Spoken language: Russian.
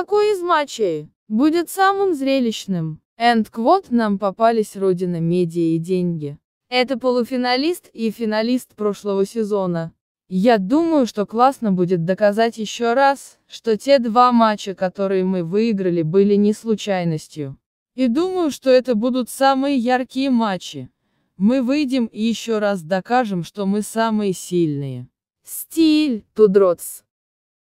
какой из матчей будет самым зрелищным? Эндквот нам попались родина медиа и деньги. Это полуфиналист и финалист прошлого сезона. Я думаю, что классно будет доказать еще раз, что те два матча, которые мы выиграли, были не случайностью. И думаю, что это будут самые яркие матчи. Мы выйдем и еще раз докажем, что мы самые сильные. Стиль, Тудроц.